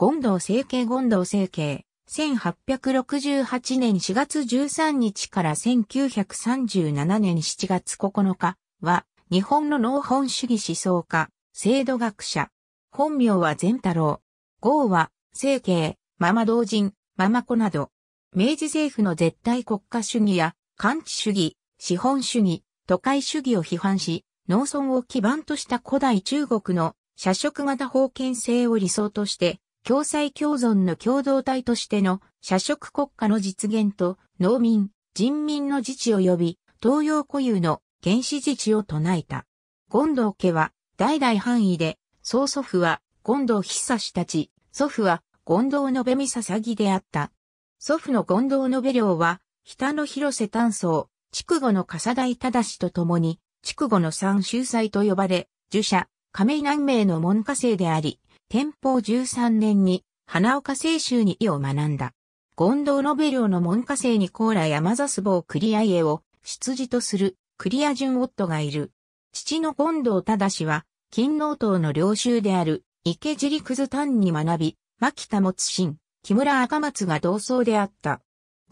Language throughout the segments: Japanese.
権藤成形権藤成形。1868年4月13日から1937年7月9日は、日本の農本主義思想家、制度学者。本名は善太郎。号は、成形、ママ同人、ママ子など。明治政府の絶対国家主義や、官地主義、資本主義、都会主義を批判し、農村を基盤とした古代中国の社食型封建制を理想として、共済共存の共同体としての社食国家の実現と農民、人民の自治及び東洋固有の原始自治を唱えた。権藤家は代々範囲で、曽祖父は権藤久志たち、祖父は権藤延美ささぎであった。祖父の権藤延領は、北の広瀬丹僧、筑後の笠台忠と共に、筑後の三秀才と呼ばれ、儒者、亀南名の門下生であり、天保13年に花岡清州に意を学んだ。権藤ノ良の門下生に高麗山座坊クリア家を出自とするクリア順夫がいる。父の権藤忠氏は、金納党の領州である池尻くず丹に学び、牧田持信、木村赤松が同窓であった。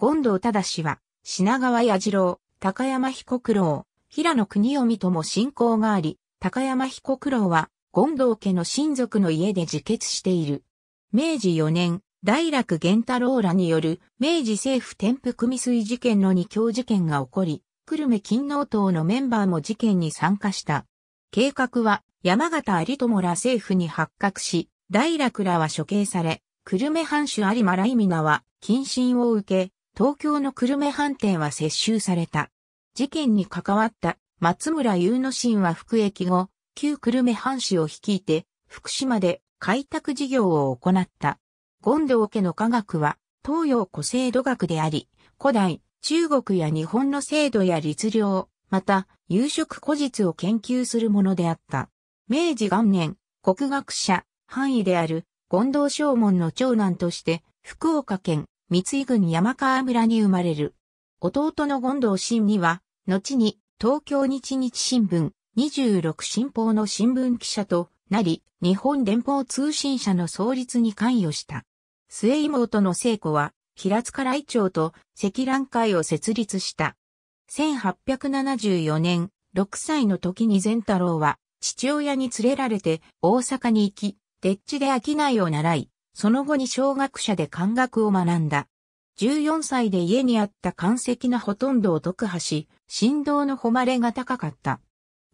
権藤忠氏は、品川矢次郎、高山彦九郎、平野国臣とも親交があり、高山彦九郎は、権藤家の親族の家で自決している。明治4年、大楽源太郎らによる明治政府転覆未遂事件の二強事件が起こり、久留米勤王党のメンバーも事件に参加した。計画は山形有友ら政府に発覚し、大楽らは処刑され、久留米藩主有馬美皆は謹慎を受け、東京の久留米藩店は接収された。事件に関わった松村雄之進は服役後、旧久留米藩士を率いて、福島で開拓事業を行った。権藤家の科学は、東洋古制度学であり、古代、中国や日本の制度や律令、また、有色古実を研究するものであった。明治元年、国学者、範囲である、権藤正門の長男として、福岡県、三井郡山川村に生まれる。弟の権藤新には、後に東京日日新聞、26新報の新聞記者となり、日本連邦通信社の創立に関与した。末妹の聖子は、平塚来町と赤蘭会を設立した。1874年、6歳の時に善太郎は、父親に連れられて大阪に行き、ッチで商いを習い、その後に小学者で漢学を学んだ。14歳で家にあった漢籍のほとんどを読破し、振動の誉れが高かった。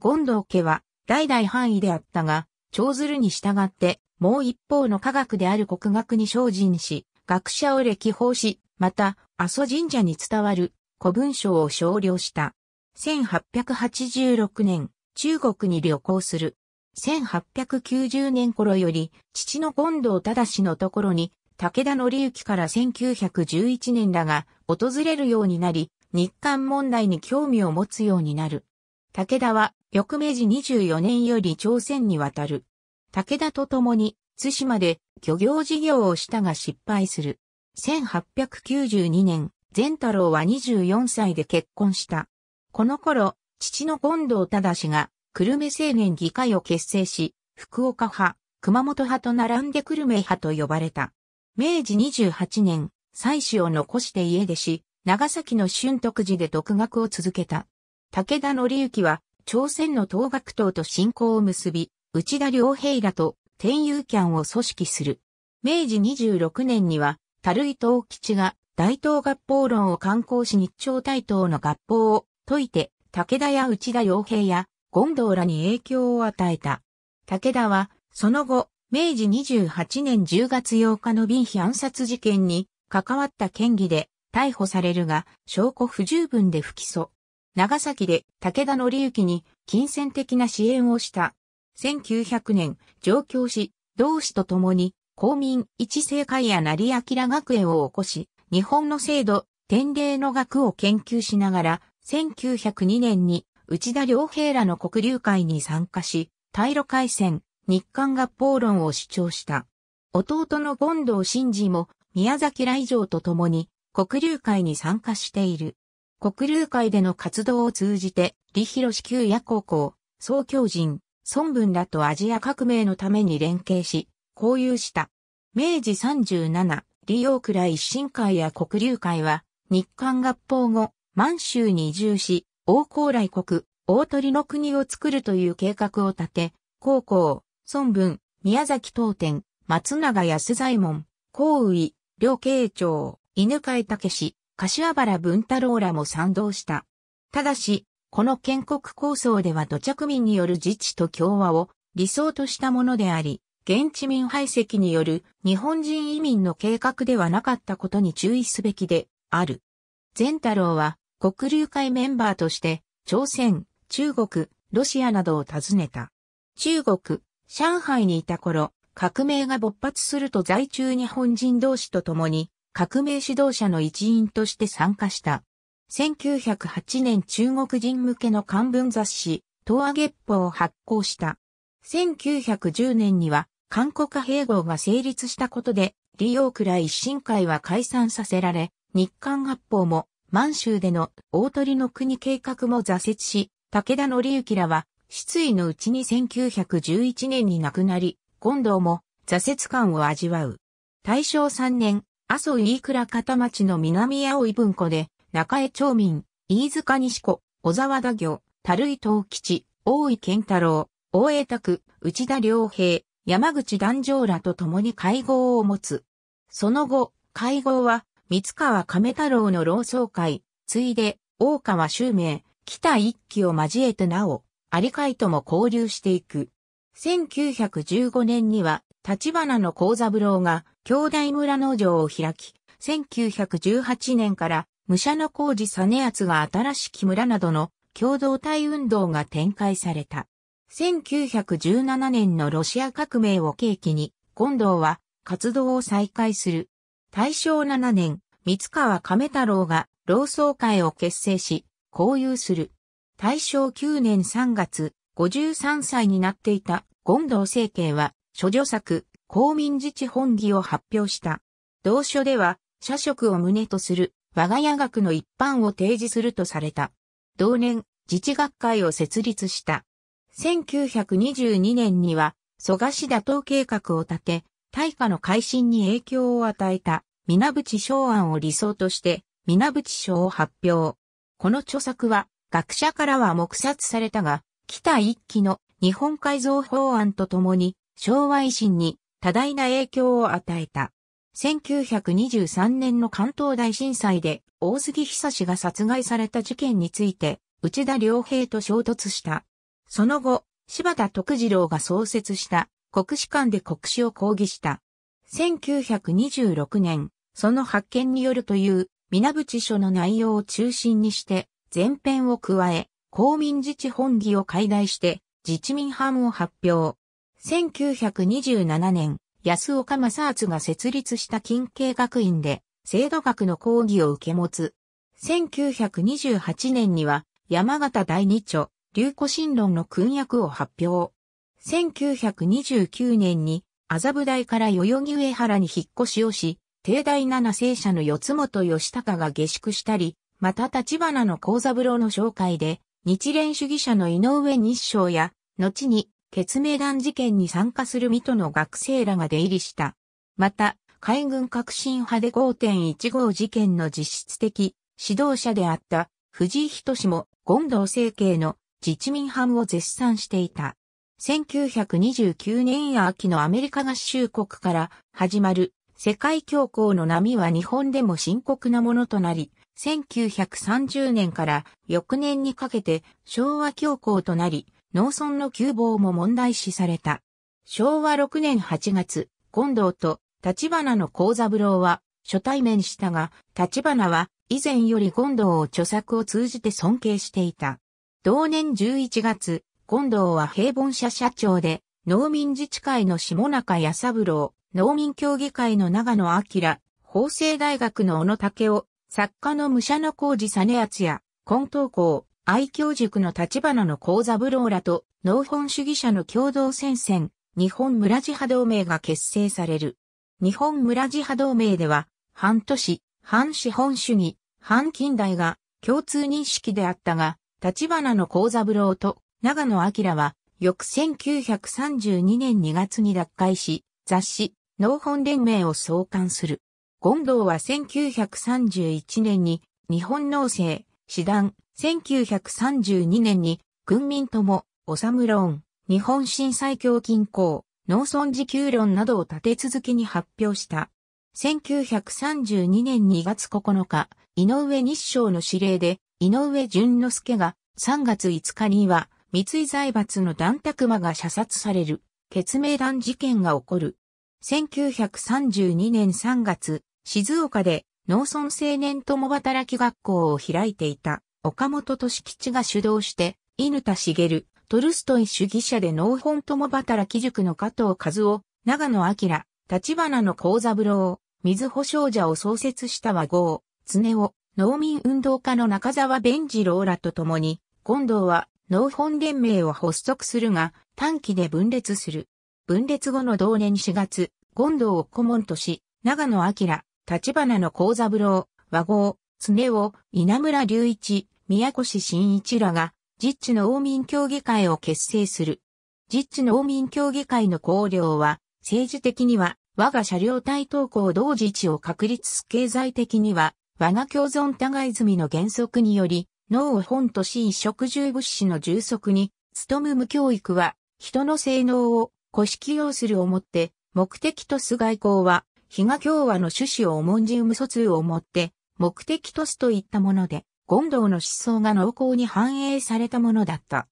権藤家は代々範囲であったが、長鶴に従って、もう一方の科学である国学に精進し、学者を歴訪し、また、阿蘇神社に伝わる古文書を少量した。1886年、中国に旅行する。1890年頃より、父の権藤正のところに、武田則之から1911年らが訪れるようになり、日韓問題に興味を持つようになる。武田は、翌明治24年より朝鮮に渡る。武田と共に、津島で漁業事業をしたが失敗する。1892年、善太郎は24歳で結婚した。この頃、父の権藤忠が、久留米青年議会を結成し、福岡派、熊本派と並んで久留米派と呼ばれた。明治28年、妻子を残して家出し、長崎の春徳寺で独学を続けた。武田則之は、朝鮮の東学党と信仰を結び、内田良平らと天佑キャンを組織する。明治26年には、樽井東吉が大東合法論を刊行し日朝大東の合法を解いて、武田や内田良平や権藤らに影響を与えた。武田は、その後、明治28年10月8日の便ン暗殺事件に関わった嫌疑で逮捕されるが、証拠不十分で不起訴。長崎で武田則之に金銭的な支援をした。1900年、上京し、同志と共に公民一政会や成明学園を起こし、日本の制度、典礼の学を研究しながら、1902年に内田良平らの国流会に参加し、退路海戦、日韓合法論を主張した。弟の権藤真治も宮崎来城と共に国流会に参加している。国流会での活動を通じて、李広旧夜高校、総教人、孫文らとアジア革命のために連携し、交友した。明治37、李王倉一新会や国流会は、日韓合法後、満州に移住し、王高来国、大鳥の国を作るという計画を立て、高校、孫文、宮崎東天、松永安左衛門、高宇両慶長、犬飼武柏原文太郎らも賛同した。ただし、この建国構想では土着民による自治と共和を理想としたものであり、現地民排斥による日本人移民の計画ではなかったことに注意すべきである。善太郎は国流会メンバーとして朝鮮、中国、ロシアなどを訪ねた。中国、上海にいた頃、革命が勃発すると在中日本人同士と共に革命指導者の一員として参加した。1908年中国人向けの漢文雑誌、東亜月報を発行した。1910年には、韓国併合が成立したことで、李陽倉一新会は解散させられ、日韓合法も、満州での大鳥の国計画も挫折し、武田則之らは、失意のうちに1911年に亡くなり、今度も挫折感を味わう。大正3年、阿蘇飯倉片町の南青い文庫で、中江町民、飯塚西子、小沢田行、樽井東吉、大井健太郎、大江拓、内田良平、山口壇上らと共に会合を持つ。その後、会合は、三川亀太郎の老僧会、ついで、大川周明、北一騎を交えてなお、ありかいとも交流していく。1915年には、立花の幸三郎が、兄弟村農場を開き、1918年から武者の工事実厚が新しき村などの共同体運動が展開された。1917年のロシア革命を契機に、今度は活動を再開する。大正7年、三川亀太郎が老僧会を結成し、交友する。大正9年3月、53歳になっていた権藤政権は、諸女作、公民自治本義を発表した。同書では、社職を旨とする我が家学の一般を提示するとされた。同年、自治学会を設立した。1922年には、蘇我氏打倒計画を立て、大化の改新に影響を与えた、水淵昭案を理想として、水淵省を発表。この著作は、学者からは黙殺されたが、北一期の日本改造法案とともに、昭和維新に多大な影響を与えた。1923年の関東大震災で大杉久が殺害された事件について内田良平と衝突した。その後、柴田徳次郎が創設した国士館で国士を抗議した。1926年、その発見によるという皆淵書の内容を中心にして前編を加え、公民自治本義を解題して自治民判を発表。1927年、安岡正厚が設立した近景学院で、制度学の講義を受け持つ。1928年には、山形第二著、流行新論の訓訳を発表。1929年に、麻布台から代々木上原に引っ越しをし、帝大七聖者の四つ本義高が下宿したり、また立花の幸三郎の紹介で、日蓮主義者の井上日章や、後に決命団事件に参加する水戸の学生らが出入りした。また、海軍革新派で5.15事件の実質的指導者であった藤井仁も権藤政慶の自治民派を絶賛していた。1929年秋のアメリカ合衆国から始まる世界恐慌の波は日本でも深刻なものとなり、1930年から翌年にかけて昭和恐慌となり、農村の窮乏も問題視された。昭和6年8月、近藤と立花の幸三郎は初対面したが、立花は以前より近藤を著作を通じて尊敬していた。同年11月、近藤は平凡社社長で、農民自治会の下中八三郎、農民協議会の長野明、法政大学の小野武雄、作家の武者の工事実篤や、近東校、愛教塾の立花の講座ブローらと農本主義者の共同戦線、日本村地派同盟が結成される。日本村地派同盟では、半年、反資本主義、反近代が共通認識であったが、立花の講座ブローと長野明は、翌1932年2月に脱会し、雑誌、農本連盟を創刊する。権藤は1931年に、日本農政、師団、1932年に、軍民とも、おさむん、日本震災協均衡、農村自給論などを立て続けに発表した。1932年2月9日、井上日照の指令で、井上淳之助が3月5日には、三井財閥の団卓馬が射殺される、決命団事件が起こる。1932年3月、静岡で農村青年共働き学校を開いていた岡本敏吉が主導して、犬田茂、トルストイ主義者で農本共働き塾の加藤和夫、長野明、立花の幸三郎、水保障者を創設した和合、常を、農民運動家の中沢弁次郎らと共に、今度は農本連盟を発足するが、短期で分裂する。分裂後の同年4月、権藤を顧問とし、長野明、立花の幸三郎、和合、常を、稲村隆一、宮越新一らが、実地農民協議会を結成する。実地農民協議会の綱領は、政治的には、我が車両対等校同自治を確立す経済的には、我が共存互い済みの原則により、脳を本とし食住物資の充足に、努む無教育は、人の性能を、古式要するをもって、目的とす外交は、比嘉共和の趣旨を重んじ無疎通をもって、目的とすといったもので、権藤の思想が濃厚に反映されたものだった。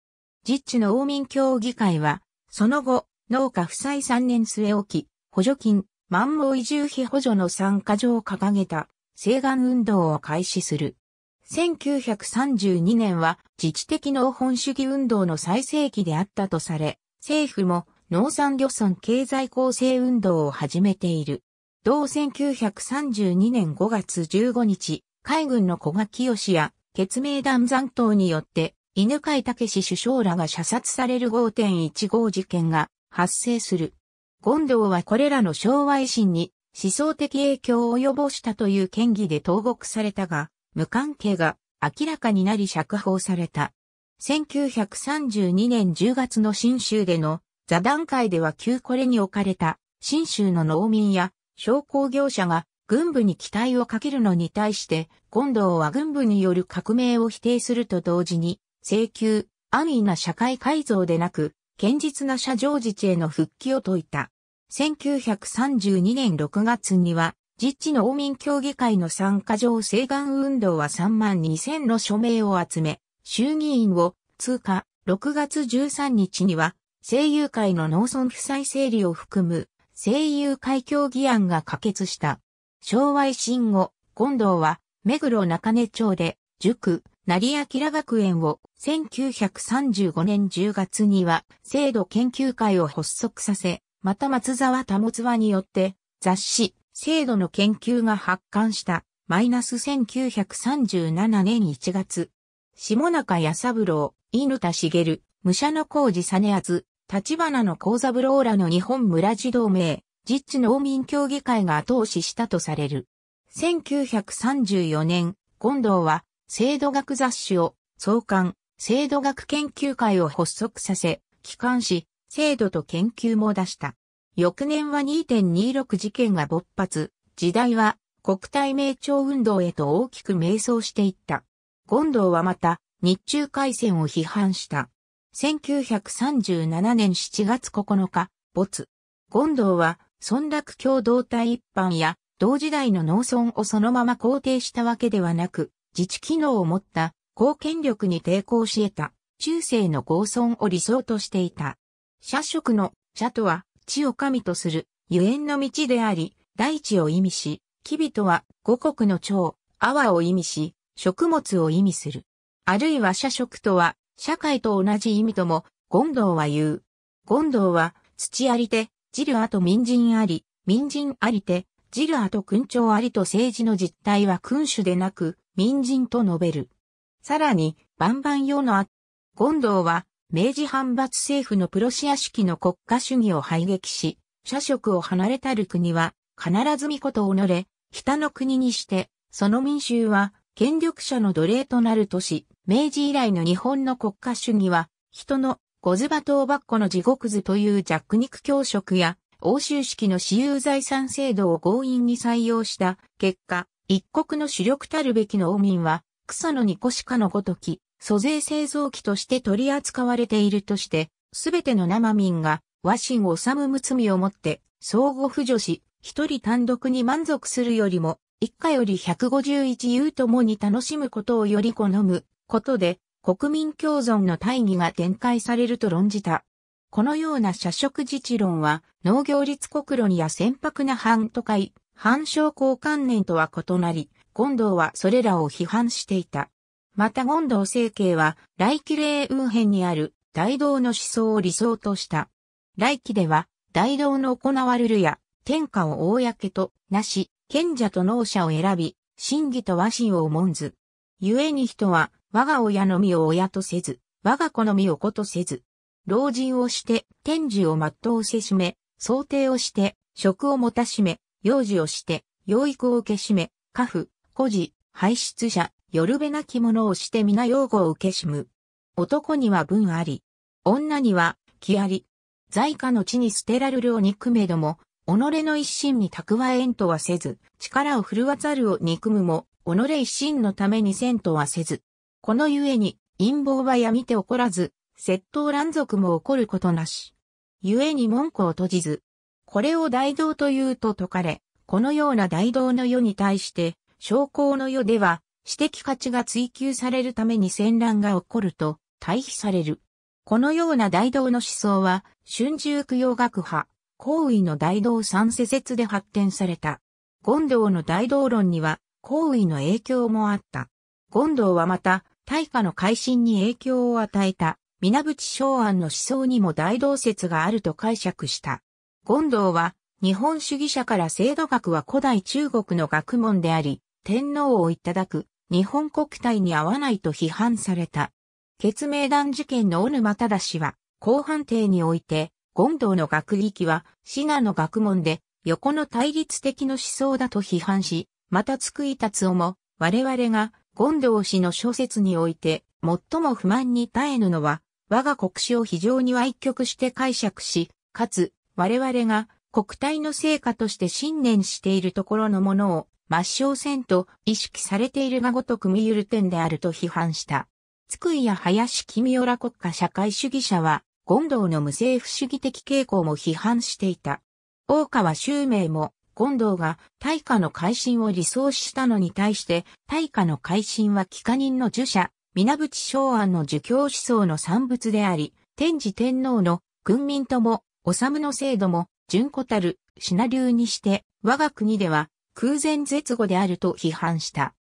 実地の王民協議会は、その後、農家負債3年末置き、補助金、満毛移住費補助の参加状を掲げた、請願運動を開始する。1932年は自治的農本主義運動の最盛期であったとされ、政府も農産漁村経済構成運動を始めている。同1932年5月15日、海軍の小垣清や、決命弾残党によって、犬飼武首相らが射殺される5.15事件が発生する。権藤はこれらの昭和維新に思想的影響を及ぼしたという嫌疑で投獄されたが、無関係が明らかになり釈放された。1932年10月の新州での座談会では旧これに置かれた新州の農民や商工業者が軍部に期待をかけるのに対して、今藤は軍部による革命を否定すると同時に、請求、安易な社会改造でなく、堅実な社情自治への復帰を説いた。1932年6月には、実地の王民協議会の参加上請願運動は3万2000の署名を集め、衆議院を通過、6月13日には、声優会の農村負債整理を含む、声優会協議案が可決した。昭和維新後、近藤は、目黒中根町で、塾、成明学園を1935年10月には制度研究会を発足させ、また松沢保津和によって雑誌制度の研究が発刊したマイナス1937年1月。下中八三郎、犬田茂、武者の工事実厚、立花のブ三郎らの日本村児同盟、実地農民協議会が後押ししたとされる。1934年、権藤は、制度学雑誌を創刊、制度学研究会を発足させ、帰還し、制度と研究も出した。翌年は2.26事件が勃発、時代は国体名調運動へと大きく迷走していった。権藤はまた、日中海戦を批判した。1937年7月9日、没。権藤は、村落共同体一般や同時代の農村をそのまま肯定したわけではなく、自治機能を持った公権力に抵抗し得た中世の合村を理想としていた。社食の社とは地を神とするゆえんの道であり、大地を意味し、キビとは五国の長、阿波を意味し、食物を意味する。あるいは社食とは社会と同じ意味とも、ドウは言う。ドウは土ありてジルアと民人あり、民人ありて、ジルアと君長ありと政治の実態は君主でなく、民人と述べる。さらに、バンバン用のンドウは、明治反発政府のプロシア式の国家主義を排撃し、社職を離れたる国は、必ず御事をれ、北の国にして、その民衆は、権力者の奴隷となるとし、明治以来の日本の国家主義は、人のゴズバトーバッコの地獄図という弱肉強食や、欧州式の私有財産制度を強引に採用した結果、一国の主力たるべき農民は、草のニコシカのごとき、租税製造機として取り扱われているとして、すべての生民が、和心を治む罪をもって、相互扶助し、一人単独に満足するよりも、一家より151優ともに楽しむことをより好むことで、国民共存の大義が展開されると論じた。このような社食自治論は農業立国論や船舶な反都会、反商工観念とは異なり、権藤はそれらを批判していた。また権藤政経は来期霊運編にある大道の思想を理想とした。来期では大道の行われるや天下を公となし、賢者と農者を選び、真偽と和心を重んず。故に人は、我が親の身を親とせず、我が子の身を子とせず、老人をして、天寿を全うせしめ、想定をして、職を持たしめ、幼児をして、養育を受けしめ、家父、孤児、排出者、よるべなき者をして皆用語を受けしむ。男には文あり、女には気あり。在家の地に捨てらるるを憎めども、己の一心に蓄えんとはせず、力を振るわざるを憎むも、己一心のために戦とはせず。このゆえに、陰謀は闇みて起こらず、窃盗乱族も起こることなし。ゆえに門戸を閉じず。これを大道というと説かれ、このような大道の世に対して、商工の世では、私的価値が追求されるために戦乱が起こると、対比される。このような大道の思想は、春秋供養学派、行為の大道三世説で発展された。権道の大道論には、行為の影響もあった。権藤はまた、大化の改新に影響を与えた、皆淵昭安の思想にも大同説があると解釈した。権藤は、日本主義者から制度学は古代中国の学問であり、天皇をいただく、日本国体に合わないと批判された。決明団事件の小沼忠氏は、後半定において、権藤の学力は、シナの学問で、横の対立的の思想だと批判し、またつくいたつおも、我々が、権藤氏の小説において、最も不満に耐えぬのは、我が国史を非常に歪曲して解釈し、かつ、我々が国体の成果として信念しているところのものを、抹消せんと意識されているがごとく見ゆる点であると批判した。津久井や林君清ら国家社会主義者は、権藤の無政府主義的傾向も批判していた。大川周明も、近藤が大化の改新を理想したのに対して、大化の改新は帰化人の儒者、皆淵昭安の儒教思想の産物であり、天智天皇の軍民とも、治の制度も、純子たる、品流にして、我が国では空前絶後であると批判した。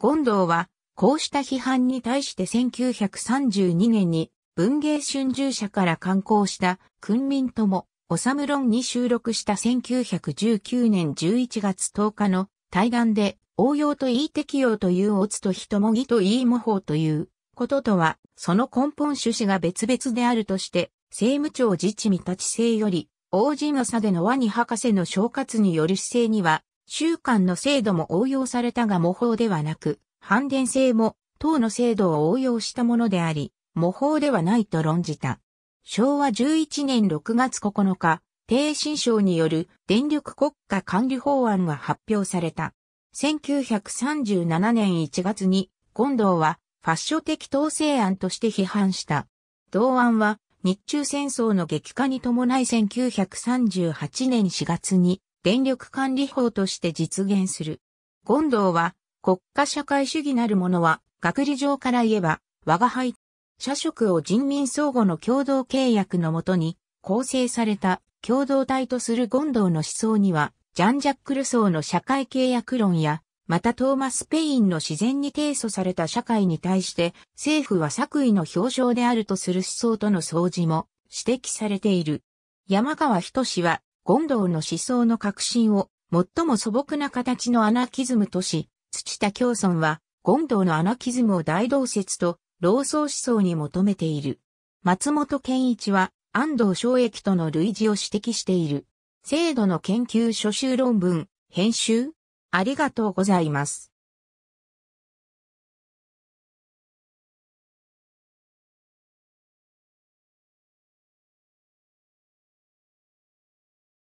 近藤は、こうした批判に対して1932年に文芸春秋社から刊行した、訓民とも、オサムロンに収録した1919年11月10日の対談で応用といい適用というオツとひともぎといい模倣ということとは、その根本趣旨が別々であるとして、政務庁自治見立ち制より、王子の差でのワニ博士の昇活による姿勢には、習慣の制度も応用されたが模倣ではなく、反伝性も党の制度を応用したものであり、模倣ではないと論じた。昭和11年6月9日、低新省による電力国家管理法案が発表された。1937年1月に、権藤は、ファッショ的統制案として批判した。同案は、日中戦争の激化に伴い1938年4月に、電力管理法として実現する。権藤は、国家社会主義なるものは、学理上から言えば、我が輩社食を人民相互の共同契約のもとに構成された共同体とするゴンドウの思想には、ジャン・ジャック・ルソーの社会契約論や、またトーマス・ペインの自然に提訴された社会に対して政府は作為の表彰であるとする思想との相似も指摘されている。山川人氏は権藤の思想の革新を最も素朴な形のアナキズムとし、土田京村は権藤のアナキズムを大同説と老僧思想に求めている。松本健一は安藤昭益との類似を指摘している。制度の研究初集論文、編集ありがとうございます。